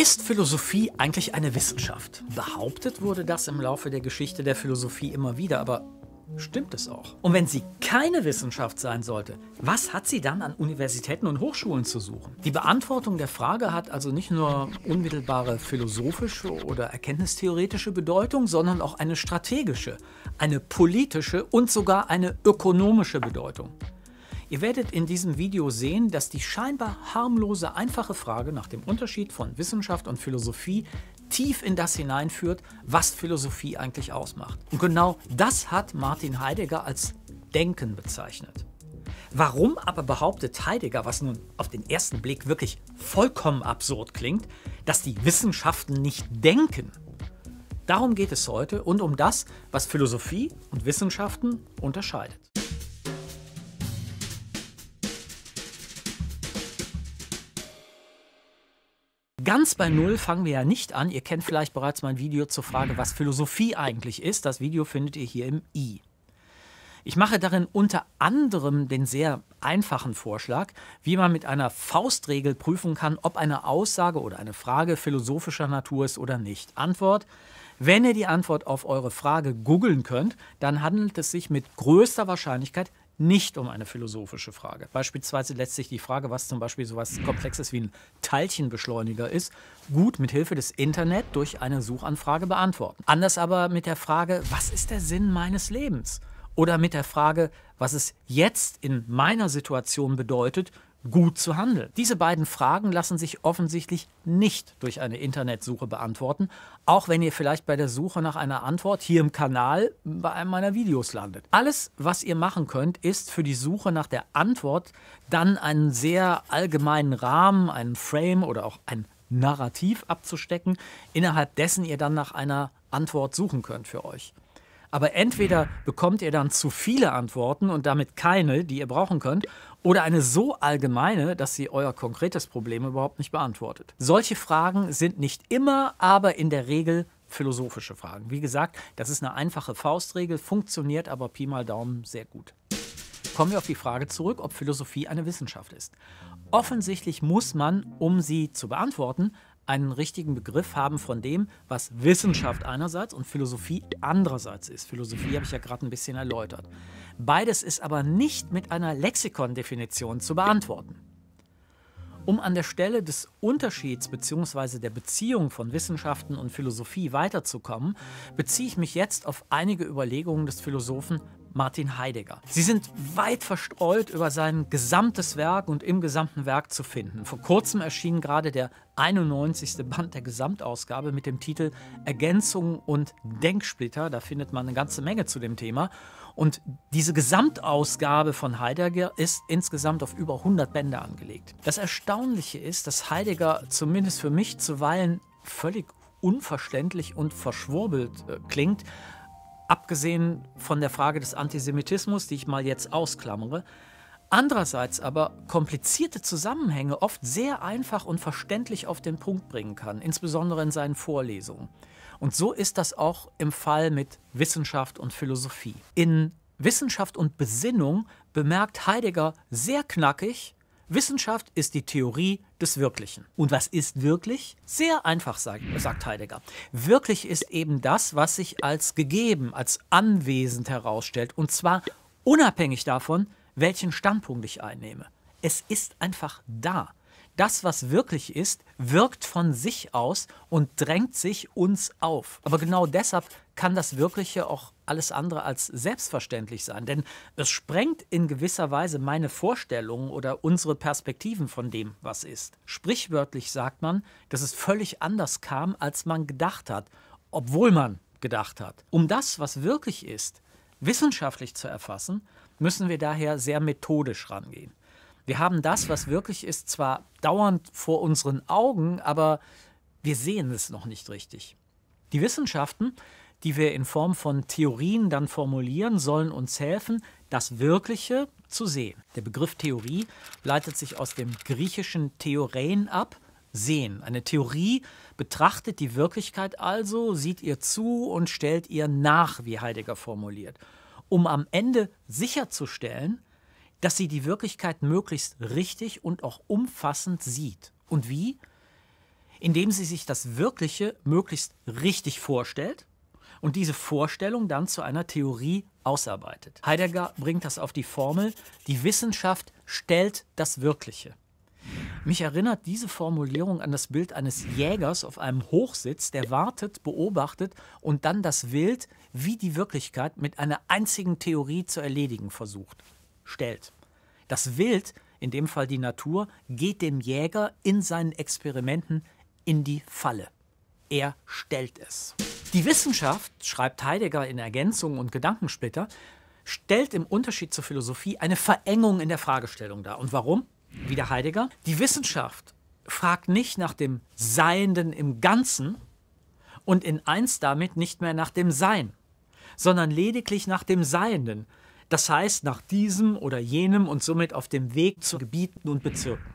Ist Philosophie eigentlich eine Wissenschaft? Behauptet wurde das im Laufe der Geschichte der Philosophie immer wieder, aber stimmt es auch? Und wenn sie keine Wissenschaft sein sollte, was hat sie dann an Universitäten und Hochschulen zu suchen? Die Beantwortung der Frage hat also nicht nur unmittelbare philosophische oder erkenntnistheoretische Bedeutung, sondern auch eine strategische, eine politische und sogar eine ökonomische Bedeutung. Ihr werdet in diesem Video sehen, dass die scheinbar harmlose, einfache Frage nach dem Unterschied von Wissenschaft und Philosophie tief in das hineinführt, was Philosophie eigentlich ausmacht. Und genau das hat Martin Heidegger als Denken bezeichnet. Warum aber behauptet Heidegger, was nun auf den ersten Blick wirklich vollkommen absurd klingt, dass die Wissenschaften nicht denken? Darum geht es heute und um das, was Philosophie und Wissenschaften unterscheidet. Ganz bei Null fangen wir ja nicht an. Ihr kennt vielleicht bereits mein Video zur Frage, was Philosophie eigentlich ist. Das Video findet ihr hier im i. Ich mache darin unter anderem den sehr einfachen Vorschlag, wie man mit einer Faustregel prüfen kann, ob eine Aussage oder eine Frage philosophischer Natur ist oder nicht. Antwort, wenn ihr die Antwort auf eure Frage googeln könnt, dann handelt es sich mit größter Wahrscheinlichkeit nicht um eine philosophische Frage. Beispielsweise lässt sich die Frage, was zum Beispiel so etwas Komplexes wie ein Teilchenbeschleuniger ist, gut mit Hilfe des Internet durch eine Suchanfrage beantworten. Anders aber mit der Frage, was ist der Sinn meines Lebens? Oder mit der Frage, was es jetzt in meiner Situation bedeutet, gut zu handeln? Diese beiden Fragen lassen sich offensichtlich nicht durch eine Internetsuche beantworten, auch wenn ihr vielleicht bei der Suche nach einer Antwort hier im Kanal bei einem meiner Videos landet. Alles, was ihr machen könnt, ist für die Suche nach der Antwort dann einen sehr allgemeinen Rahmen, einen Frame oder auch ein Narrativ abzustecken, innerhalb dessen ihr dann nach einer Antwort suchen könnt für euch. Aber entweder bekommt ihr dann zu viele Antworten und damit keine, die ihr brauchen könnt, oder eine so allgemeine, dass sie euer konkretes Problem überhaupt nicht beantwortet. Solche Fragen sind nicht immer, aber in der Regel philosophische Fragen. Wie gesagt, das ist eine einfache Faustregel, funktioniert aber Pi mal Daumen sehr gut. Kommen wir auf die Frage zurück, ob Philosophie eine Wissenschaft ist. Offensichtlich muss man, um sie zu beantworten, einen richtigen Begriff haben von dem, was Wissenschaft einerseits und Philosophie andererseits ist. Philosophie habe ich ja gerade ein bisschen erläutert. Beides ist aber nicht mit einer Lexikondefinition zu beantworten. Um an der Stelle des Unterschieds bzw. der Beziehung von Wissenschaften und Philosophie weiterzukommen, beziehe ich mich jetzt auf einige Überlegungen des Philosophen Martin Heidegger. Sie sind weit verstreut über sein gesamtes Werk und im gesamten Werk zu finden. Vor kurzem erschien gerade der 91. Band der Gesamtausgabe mit dem Titel Ergänzungen und Denksplitter. Da findet man eine ganze Menge zu dem Thema. Und diese Gesamtausgabe von Heidegger ist insgesamt auf über 100 Bände angelegt. Das Erstaunliche ist, dass Heidegger zumindest für mich zuweilen völlig unverständlich und verschwurbelt äh, klingt, abgesehen von der Frage des Antisemitismus, die ich mal jetzt ausklammere, andererseits aber komplizierte Zusammenhänge oft sehr einfach und verständlich auf den Punkt bringen kann, insbesondere in seinen Vorlesungen. Und so ist das auch im Fall mit Wissenschaft und Philosophie. In Wissenschaft und Besinnung bemerkt Heidegger sehr knackig, Wissenschaft ist die Theorie des Wirklichen. Und was ist wirklich? Sehr einfach, sagt Heidegger. Wirklich ist eben das, was sich als gegeben, als anwesend herausstellt. Und zwar unabhängig davon, welchen Standpunkt ich einnehme. Es ist einfach da. Das, was wirklich ist, wirkt von sich aus und drängt sich uns auf. Aber genau deshalb kann das Wirkliche auch alles andere als selbstverständlich sein, denn es sprengt in gewisser Weise meine Vorstellungen oder unsere Perspektiven von dem, was ist. Sprichwörtlich sagt man, dass es völlig anders kam, als man gedacht hat, obwohl man gedacht hat. Um das, was wirklich ist, wissenschaftlich zu erfassen, müssen wir daher sehr methodisch rangehen. Wir haben das, was wirklich ist, zwar dauernd vor unseren Augen, aber wir sehen es noch nicht richtig. Die Wissenschaften die wir in Form von Theorien dann formulieren, sollen uns helfen, das Wirkliche zu sehen. Der Begriff Theorie leitet sich aus dem griechischen Theorein ab, sehen. Eine Theorie betrachtet die Wirklichkeit also, sieht ihr zu und stellt ihr nach, wie Heidegger formuliert, um am Ende sicherzustellen, dass sie die Wirklichkeit möglichst richtig und auch umfassend sieht. Und wie? Indem sie sich das Wirkliche möglichst richtig vorstellt und diese Vorstellung dann zu einer Theorie ausarbeitet. Heidegger bringt das auf die Formel, die Wissenschaft stellt das Wirkliche. Mich erinnert diese Formulierung an das Bild eines Jägers auf einem Hochsitz, der wartet, beobachtet und dann das Wild wie die Wirklichkeit mit einer einzigen Theorie zu erledigen versucht. Stellt. Das Wild, in dem Fall die Natur, geht dem Jäger in seinen Experimenten in die Falle. Er stellt es. Die Wissenschaft, schreibt Heidegger in Ergänzungen und Gedankensplitter, stellt im Unterschied zur Philosophie eine Verengung in der Fragestellung dar. Und warum? Wieder Heidegger. Die Wissenschaft fragt nicht nach dem Seienden im Ganzen und in eins damit nicht mehr nach dem Sein, sondern lediglich nach dem Seienden. Das heißt, nach diesem oder jenem und somit auf dem Weg zu Gebieten und Bezirken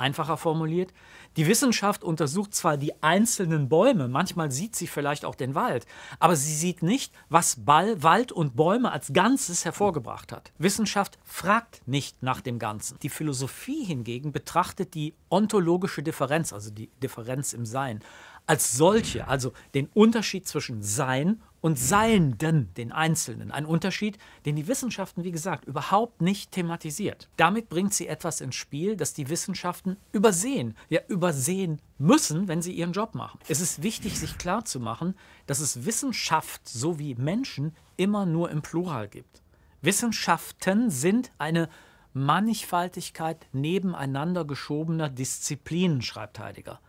einfacher formuliert, die Wissenschaft untersucht zwar die einzelnen Bäume, manchmal sieht sie vielleicht auch den Wald, aber sie sieht nicht, was Ball, Wald und Bäume als Ganzes hervorgebracht hat. Wissenschaft fragt nicht nach dem Ganzen. Die Philosophie hingegen betrachtet die ontologische Differenz, also die Differenz im Sein, als solche, also den Unterschied zwischen Sein und Seilenden, den Einzelnen. Ein Unterschied, den die Wissenschaften, wie gesagt, überhaupt nicht thematisiert. Damit bringt sie etwas ins Spiel, das die Wissenschaften übersehen, ja übersehen müssen, wenn sie ihren Job machen. Es ist wichtig, sich klarzumachen, dass es Wissenschaft sowie Menschen immer nur im Plural gibt. Wissenschaften sind eine Mannigfaltigkeit nebeneinander geschobener Disziplinen, schreibt Heidegger.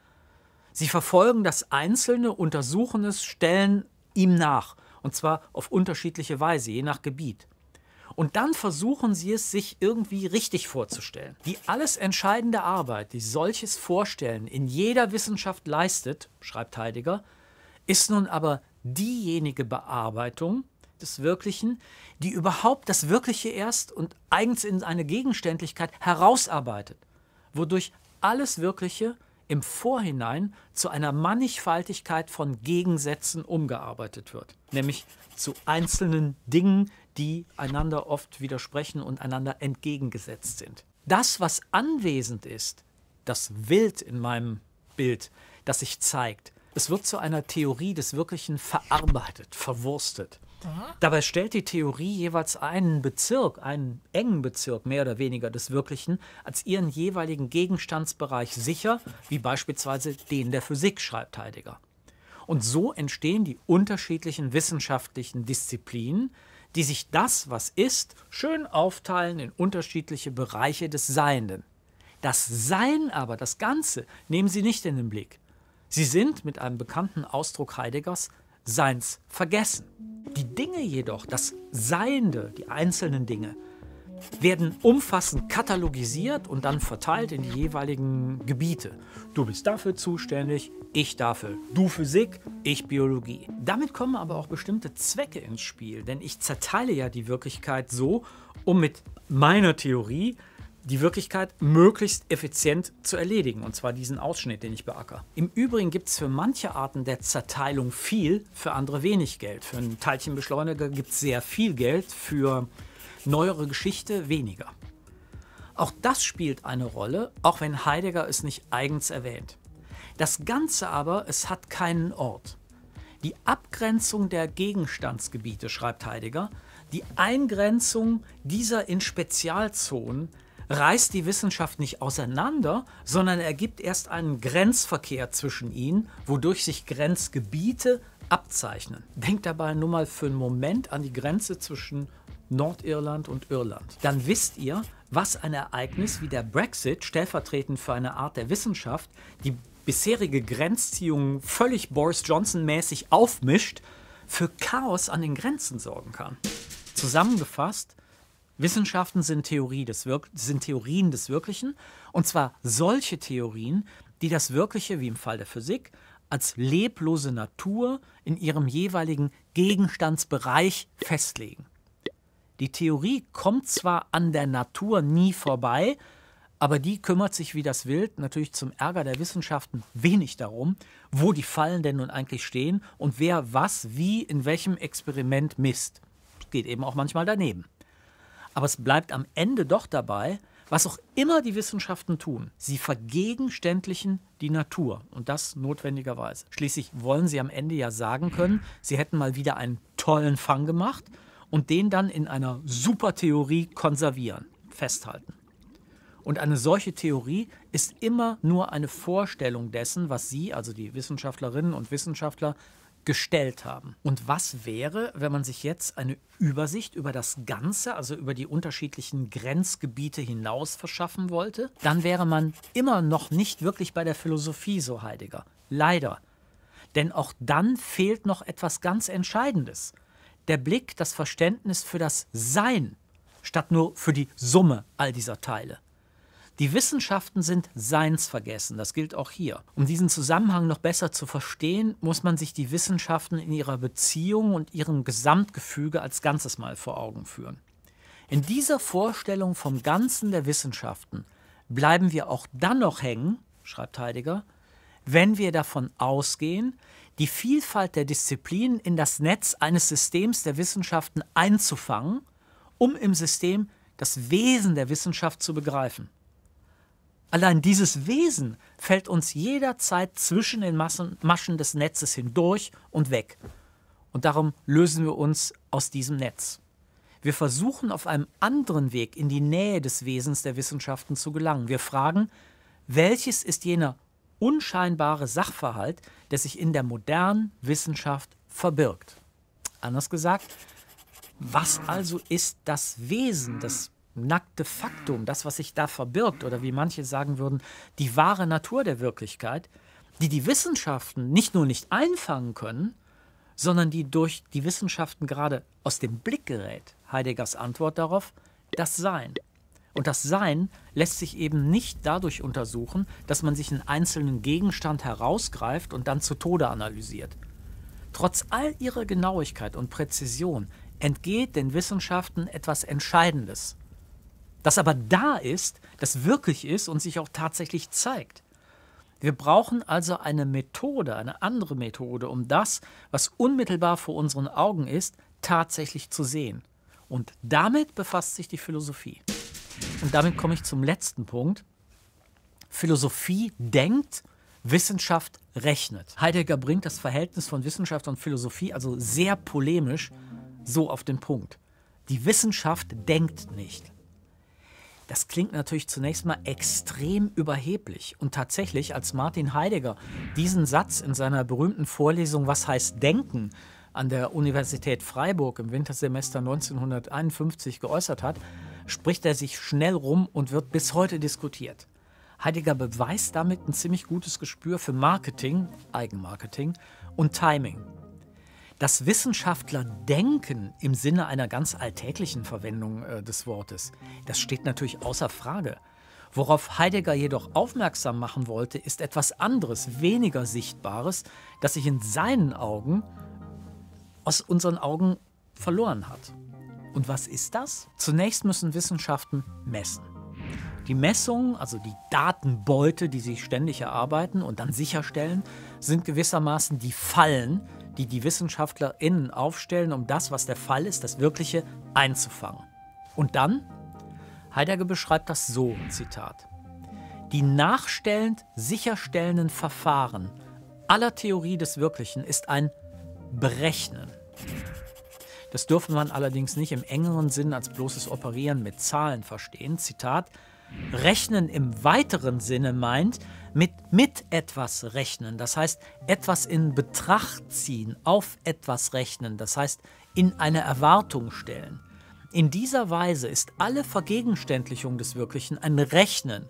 Sie verfolgen das Einzelne, untersuchen es, stellen ihm nach. Und zwar auf unterschiedliche Weise, je nach Gebiet. Und dann versuchen sie es, sich irgendwie richtig vorzustellen. Die alles entscheidende Arbeit, die solches Vorstellen in jeder Wissenschaft leistet, schreibt Heidegger, ist nun aber diejenige Bearbeitung des Wirklichen, die überhaupt das Wirkliche erst und eigens in eine Gegenständlichkeit herausarbeitet, wodurch alles Wirkliche im Vorhinein zu einer Mannigfaltigkeit von Gegensätzen umgearbeitet wird, nämlich zu einzelnen Dingen, die einander oft widersprechen und einander entgegengesetzt sind. Das, was anwesend ist, das Wild in meinem Bild, das sich zeigt, es wird zu einer Theorie des Wirklichen verarbeitet, verwurstet. Dabei stellt die Theorie jeweils einen Bezirk, einen engen Bezirk mehr oder weniger des Wirklichen, als ihren jeweiligen Gegenstandsbereich sicher, wie beispielsweise den der Physik, schreibt Heidegger. Und so entstehen die unterschiedlichen wissenschaftlichen Disziplinen, die sich das, was ist, schön aufteilen in unterschiedliche Bereiche des Seienden. Das Sein aber, das Ganze, nehmen Sie nicht in den Blick. Sie sind, mit einem bekannten Ausdruck Heideggers, Seins vergessen. Die Dinge jedoch, das Seiende, die einzelnen Dinge, werden umfassend katalogisiert und dann verteilt in die jeweiligen Gebiete. Du bist dafür zuständig, ich dafür, du Physik, ich Biologie. Damit kommen aber auch bestimmte Zwecke ins Spiel, denn ich zerteile ja die Wirklichkeit so, um mit meiner Theorie die Wirklichkeit möglichst effizient zu erledigen, und zwar diesen Ausschnitt, den ich beackere. Im Übrigen gibt es für manche Arten der Zerteilung viel, für andere wenig Geld. Für einen Teilchenbeschleuniger gibt es sehr viel Geld, für neuere Geschichte weniger. Auch das spielt eine Rolle, auch wenn Heidegger es nicht eigens erwähnt. Das Ganze aber, es hat keinen Ort. Die Abgrenzung der Gegenstandsgebiete, schreibt Heidegger, die Eingrenzung dieser in Spezialzonen reißt die Wissenschaft nicht auseinander, sondern ergibt erst einen Grenzverkehr zwischen ihnen, wodurch sich Grenzgebiete abzeichnen. Denkt dabei nur mal für einen Moment an die Grenze zwischen Nordirland und Irland. Dann wisst ihr, was ein Ereignis wie der Brexit stellvertretend für eine Art der Wissenschaft, die bisherige Grenzziehungen völlig Boris Johnson-mäßig aufmischt, für Chaos an den Grenzen sorgen kann. Zusammengefasst, Wissenschaften sind, Theorie des Wirk sind Theorien des Wirklichen und zwar solche Theorien, die das Wirkliche, wie im Fall der Physik, als leblose Natur in ihrem jeweiligen Gegenstandsbereich festlegen. Die Theorie kommt zwar an der Natur nie vorbei, aber die kümmert sich wie das Wild natürlich zum Ärger der Wissenschaften wenig darum, wo die Fallen denn nun eigentlich stehen und wer was, wie, in welchem Experiment misst. Geht eben auch manchmal daneben. Aber es bleibt am Ende doch dabei, was auch immer die Wissenschaften tun, sie vergegenständlichen die Natur und das notwendigerweise. Schließlich wollen sie am Ende ja sagen können, sie hätten mal wieder einen tollen Fang gemacht und den dann in einer Supertheorie konservieren, festhalten. Und eine solche Theorie ist immer nur eine Vorstellung dessen, was Sie, also die Wissenschaftlerinnen und Wissenschaftler, gestellt haben. Und was wäre, wenn man sich jetzt eine Übersicht über das Ganze, also über die unterschiedlichen Grenzgebiete hinaus verschaffen wollte? Dann wäre man immer noch nicht wirklich bei der Philosophie, so Heidegger. Leider. Denn auch dann fehlt noch etwas ganz Entscheidendes. Der Blick, das Verständnis für das Sein, statt nur für die Summe all dieser Teile. Die Wissenschaften sind seinsvergessen, das gilt auch hier. Um diesen Zusammenhang noch besser zu verstehen, muss man sich die Wissenschaften in ihrer Beziehung und ihrem Gesamtgefüge als Ganzes mal vor Augen führen. In dieser Vorstellung vom Ganzen der Wissenschaften bleiben wir auch dann noch hängen, schreibt Heidegger, wenn wir davon ausgehen, die Vielfalt der Disziplinen in das Netz eines Systems der Wissenschaften einzufangen, um im System das Wesen der Wissenschaft zu begreifen. Allein dieses Wesen fällt uns jederzeit zwischen den Massen, Maschen des Netzes hindurch und weg. Und darum lösen wir uns aus diesem Netz. Wir versuchen auf einem anderen Weg in die Nähe des Wesens der Wissenschaften zu gelangen. Wir fragen, welches ist jener unscheinbare Sachverhalt, der sich in der modernen Wissenschaft verbirgt? Anders gesagt, was also ist das Wesen des nackte Faktum, das, was sich da verbirgt, oder wie manche sagen würden, die wahre Natur der Wirklichkeit, die die Wissenschaften nicht nur nicht einfangen können, sondern die durch die Wissenschaften gerade aus dem Blick gerät. Heideggers Antwort darauf, das Sein. Und das Sein lässt sich eben nicht dadurch untersuchen, dass man sich einen einzelnen Gegenstand herausgreift und dann zu Tode analysiert. Trotz all ihrer Genauigkeit und Präzision entgeht den Wissenschaften etwas Entscheidendes, das aber da ist, das wirklich ist und sich auch tatsächlich zeigt. Wir brauchen also eine Methode, eine andere Methode, um das, was unmittelbar vor unseren Augen ist, tatsächlich zu sehen. Und damit befasst sich die Philosophie. Und damit komme ich zum letzten Punkt. Philosophie denkt, Wissenschaft rechnet. Heidegger bringt das Verhältnis von Wissenschaft und Philosophie also sehr polemisch so auf den Punkt. Die Wissenschaft denkt nicht, das klingt natürlich zunächst mal extrem überheblich. Und tatsächlich, als Martin Heidegger diesen Satz in seiner berühmten Vorlesung Was heißt Denken an der Universität Freiburg im Wintersemester 1951 geäußert hat, spricht er sich schnell rum und wird bis heute diskutiert. Heidegger beweist damit ein ziemlich gutes Gespür für Marketing, Eigenmarketing und Timing dass Wissenschaftler denken im Sinne einer ganz alltäglichen Verwendung äh, des Wortes, das steht natürlich außer Frage. Worauf Heidegger jedoch aufmerksam machen wollte, ist etwas anderes, weniger Sichtbares, das sich in seinen Augen aus unseren Augen verloren hat. Und was ist das? Zunächst müssen Wissenschaften messen. Die Messungen, also die Datenbeute, die sie ständig erarbeiten und dann sicherstellen, sind gewissermaßen die Fallen, die die WissenschaftlerInnen aufstellen, um das, was der Fall ist, das Wirkliche, einzufangen. Und dann? Heidegger beschreibt das so, Zitat. Die nachstellend sicherstellenden Verfahren aller Theorie des Wirklichen ist ein Berechnen. Das dürfe man allerdings nicht im engeren Sinn als bloßes Operieren mit Zahlen verstehen. Zitat, Rechnen im weiteren Sinne meint, mit, mit etwas rechnen, das heißt etwas in Betracht ziehen, auf etwas rechnen, das heißt in eine Erwartung stellen. In dieser Weise ist alle Vergegenständlichung des Wirklichen ein Rechnen,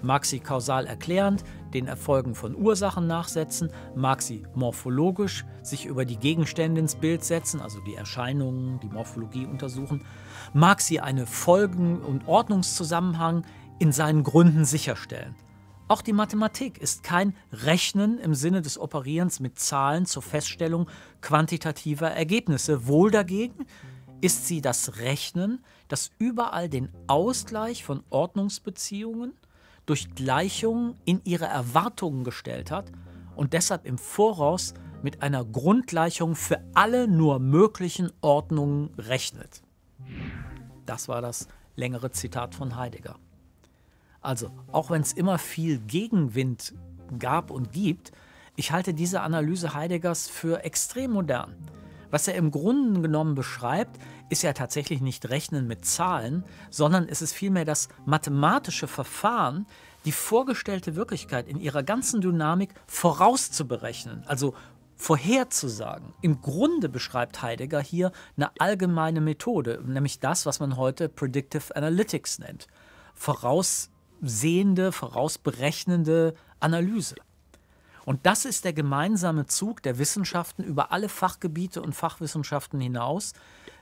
mag sie kausal erklärend, den Erfolgen von Ursachen nachsetzen, mag sie morphologisch sich über die Gegenstände ins Bild setzen, also die Erscheinungen, die Morphologie untersuchen, mag sie einen Folgen- und Ordnungszusammenhang in seinen Gründen sicherstellen. Auch die Mathematik ist kein Rechnen im Sinne des Operierens mit Zahlen zur Feststellung quantitativer Ergebnisse. Wohl dagegen ist sie das Rechnen, das überall den Ausgleich von Ordnungsbeziehungen durch Gleichungen in ihre Erwartungen gestellt hat und deshalb im Voraus mit einer Grundgleichung für alle nur möglichen Ordnungen rechnet. Das war das längere Zitat von Heidegger. Also, auch wenn es immer viel Gegenwind gab und gibt, ich halte diese Analyse Heideggers für extrem modern. Was er im Grunde genommen beschreibt, ist ja tatsächlich nicht Rechnen mit Zahlen, sondern es ist vielmehr das mathematische Verfahren, die vorgestellte Wirklichkeit in ihrer ganzen Dynamik vorauszuberechnen, also vorherzusagen. Im Grunde beschreibt Heidegger hier eine allgemeine Methode, nämlich das, was man heute Predictive Analytics nennt. Voraus voraussehende, vorausberechnende Analyse. Und das ist der gemeinsame Zug der Wissenschaften über alle Fachgebiete und Fachwissenschaften hinaus,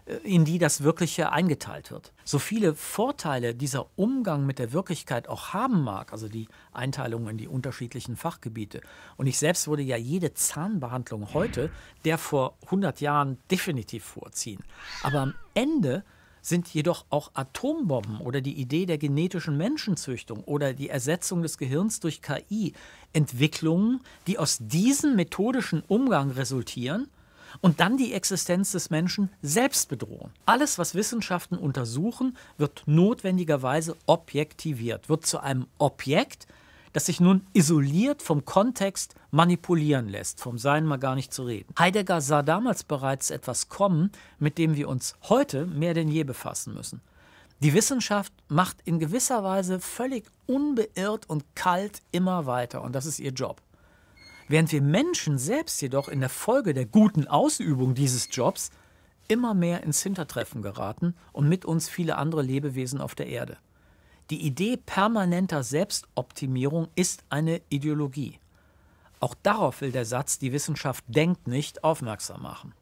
äh, in die das Wirkliche eingeteilt wird. So viele Vorteile dieser Umgang mit der Wirklichkeit auch haben mag, also die Einteilung in die unterschiedlichen Fachgebiete. Und ich selbst würde ja jede Zahnbehandlung heute der vor 100 Jahren definitiv vorziehen. Aber am Ende sind jedoch auch Atombomben oder die Idee der genetischen Menschenzüchtung oder die Ersetzung des Gehirns durch KI Entwicklungen, die aus diesem methodischen Umgang resultieren und dann die Existenz des Menschen selbst bedrohen. Alles, was Wissenschaften untersuchen, wird notwendigerweise objektiviert, wird zu einem Objekt, das sich nun isoliert vom Kontext manipulieren lässt, vom Sein mal gar nicht zu reden. Heidegger sah damals bereits etwas kommen, mit dem wir uns heute mehr denn je befassen müssen. Die Wissenschaft macht in gewisser Weise völlig unbeirrt und kalt immer weiter, und das ist ihr Job. Während wir Menschen selbst jedoch in der Folge der guten Ausübung dieses Jobs immer mehr ins Hintertreffen geraten und mit uns viele andere Lebewesen auf der Erde. Die Idee permanenter Selbstoptimierung ist eine Ideologie. Auch darauf will der Satz, die Wissenschaft denkt nicht, aufmerksam machen.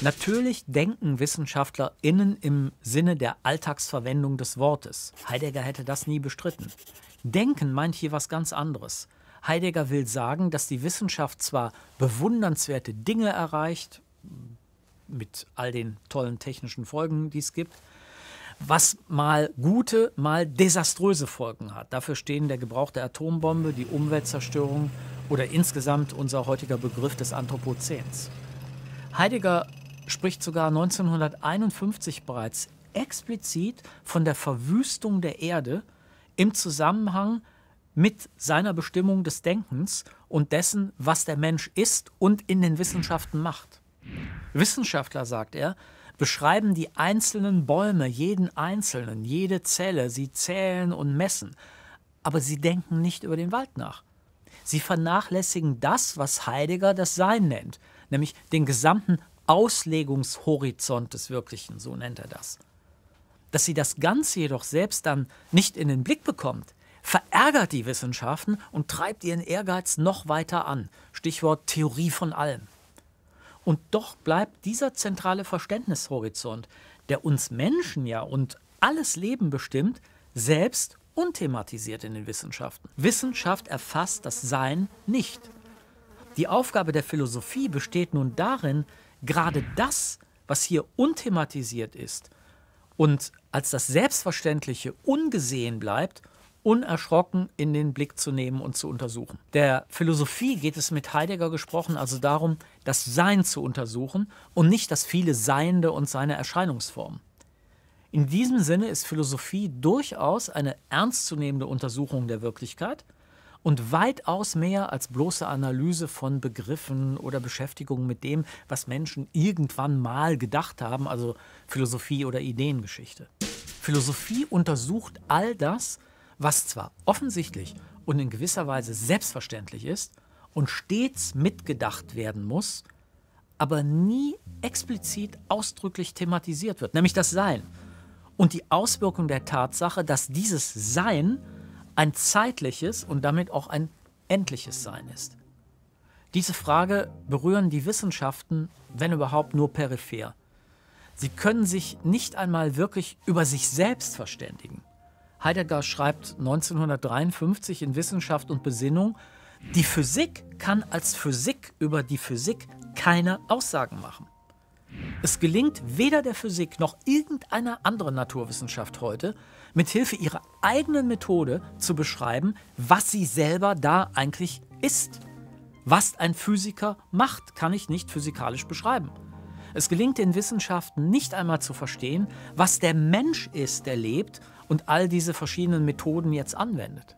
Natürlich denken WissenschaftlerInnen im Sinne der Alltagsverwendung des Wortes. Heidegger hätte das nie bestritten. Denken meint hier was ganz anderes. Heidegger will sagen, dass die Wissenschaft zwar bewundernswerte Dinge erreicht, mit all den tollen technischen Folgen, die es gibt, was mal gute, mal desaströse Folgen hat. Dafür stehen der Gebrauch der Atombombe, die Umweltzerstörung oder insgesamt unser heutiger Begriff des Anthropozäns. Heidegger spricht sogar 1951 bereits explizit von der Verwüstung der Erde im Zusammenhang mit seiner Bestimmung des Denkens und dessen, was der Mensch ist und in den Wissenschaften macht. Wissenschaftler, sagt er, beschreiben die einzelnen Bäume, jeden einzelnen, jede Zelle, sie zählen und messen, aber sie denken nicht über den Wald nach. Sie vernachlässigen das, was Heidegger das Sein nennt, nämlich den gesamten Auslegungshorizont des Wirklichen, so nennt er das. Dass sie das Ganze jedoch selbst dann nicht in den Blick bekommt, verärgert die Wissenschaften und treibt ihren Ehrgeiz noch weiter an. Stichwort Theorie von allem. Und doch bleibt dieser zentrale Verständnishorizont, der uns Menschen ja und alles Leben bestimmt, selbst unthematisiert in den Wissenschaften. Wissenschaft erfasst das Sein nicht. Die Aufgabe der Philosophie besteht nun darin, gerade das, was hier unthematisiert ist und als das Selbstverständliche ungesehen bleibt, unerschrocken in den Blick zu nehmen und zu untersuchen. Der Philosophie geht es mit Heidegger gesprochen also darum, das Sein zu untersuchen und nicht das viele Seiende und seine Erscheinungsformen. In diesem Sinne ist Philosophie durchaus eine ernstzunehmende Untersuchung der Wirklichkeit und weitaus mehr als bloße Analyse von Begriffen oder Beschäftigung mit dem, was Menschen irgendwann mal gedacht haben, also Philosophie oder Ideengeschichte. Philosophie untersucht all das, was zwar offensichtlich und in gewisser Weise selbstverständlich ist und stets mitgedacht werden muss, aber nie explizit ausdrücklich thematisiert wird, nämlich das Sein und die Auswirkung der Tatsache, dass dieses Sein ein zeitliches und damit auch ein endliches Sein ist. Diese Frage berühren die Wissenschaften, wenn überhaupt, nur peripher. Sie können sich nicht einmal wirklich über sich selbst verständigen. Heidegger schreibt 1953 in Wissenschaft und Besinnung, die Physik kann als Physik über die Physik keine Aussagen machen. Es gelingt weder der Physik noch irgendeiner anderen Naturwissenschaft heute, mithilfe ihrer eigenen Methode zu beschreiben, was sie selber da eigentlich ist. Was ein Physiker macht, kann ich nicht physikalisch beschreiben. Es gelingt den Wissenschaften nicht einmal zu verstehen, was der Mensch ist, der lebt und all diese verschiedenen Methoden jetzt anwendet.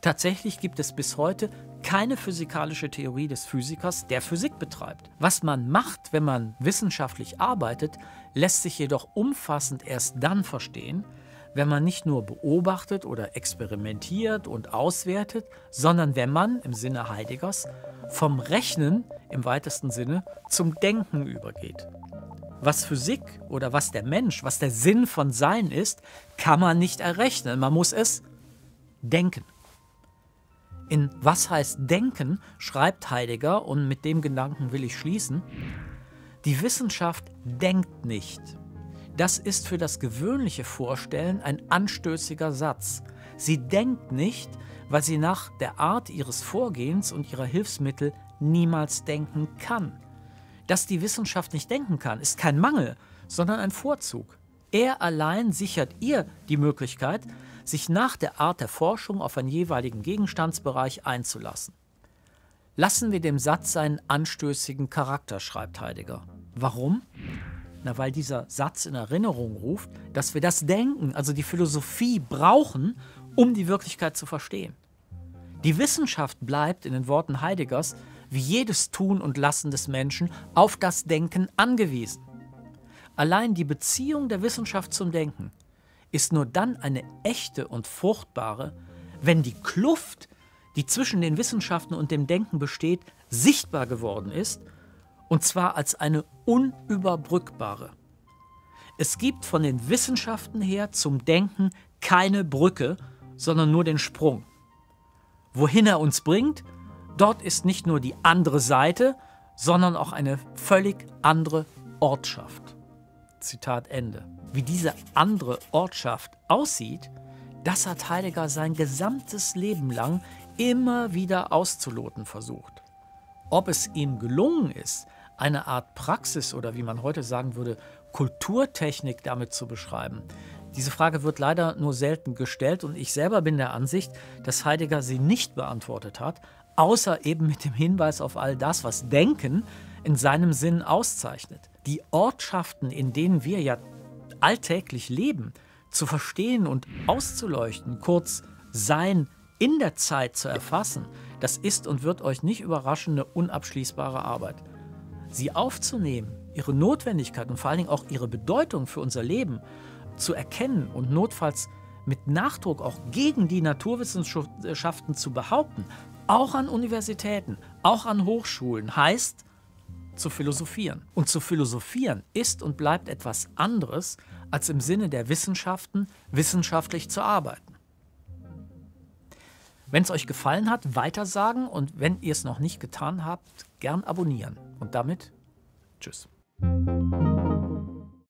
Tatsächlich gibt es bis heute keine physikalische Theorie des Physikers, der Physik betreibt. Was man macht, wenn man wissenschaftlich arbeitet, lässt sich jedoch umfassend erst dann verstehen, wenn man nicht nur beobachtet oder experimentiert und auswertet, sondern wenn man, im Sinne Heideggers, vom Rechnen im weitesten Sinne zum Denken übergeht was Physik oder was der Mensch, was der Sinn von Sein ist, kann man nicht errechnen. Man muss es denken. In Was heißt Denken schreibt Heidegger, und mit dem Gedanken will ich schließen, die Wissenschaft denkt nicht. Das ist für das gewöhnliche Vorstellen ein anstößiger Satz. Sie denkt nicht, weil sie nach der Art ihres Vorgehens und ihrer Hilfsmittel niemals denken kann. Dass die Wissenschaft nicht denken kann, ist kein Mangel, sondern ein Vorzug. Er allein sichert ihr die Möglichkeit, sich nach der Art der Forschung auf einen jeweiligen Gegenstandsbereich einzulassen. Lassen wir dem Satz seinen anstößigen Charakter, schreibt Heidegger. Warum? Na, weil dieser Satz in Erinnerung ruft, dass wir das Denken, also die Philosophie, brauchen, um die Wirklichkeit zu verstehen. Die Wissenschaft bleibt in den Worten Heideggers wie jedes Tun und Lassen des Menschen auf das Denken angewiesen. Allein die Beziehung der Wissenschaft zum Denken ist nur dann eine echte und fruchtbare, wenn die Kluft, die zwischen den Wissenschaften und dem Denken besteht, sichtbar geworden ist, und zwar als eine unüberbrückbare. Es gibt von den Wissenschaften her zum Denken keine Brücke, sondern nur den Sprung. Wohin er uns bringt, Dort ist nicht nur die andere Seite, sondern auch eine völlig andere Ortschaft. Zitat Ende. Wie diese andere Ortschaft aussieht, das hat Heidegger sein gesamtes Leben lang immer wieder auszuloten versucht. Ob es ihm gelungen ist, eine Art Praxis oder wie man heute sagen würde, Kulturtechnik damit zu beschreiben, diese Frage wird leider nur selten gestellt und ich selber bin der Ansicht, dass Heidegger sie nicht beantwortet hat, außer eben mit dem Hinweis auf all das, was Denken in seinem Sinn auszeichnet. Die Ortschaften, in denen wir ja alltäglich leben, zu verstehen und auszuleuchten, kurz sein in der Zeit zu erfassen, das ist und wird euch nicht überraschen eine unabschließbare Arbeit. Sie aufzunehmen, ihre Notwendigkeit und vor allen Dingen auch ihre Bedeutung für unser Leben zu erkennen und notfalls mit Nachdruck auch gegen die Naturwissenschaften zu behaupten, auch an Universitäten, auch an Hochschulen, heißt zu philosophieren. Und zu philosophieren ist und bleibt etwas anderes, als im Sinne der Wissenschaften wissenschaftlich zu arbeiten. Wenn es euch gefallen hat, weitersagen und wenn ihr es noch nicht getan habt, gern abonnieren. Und damit, tschüss.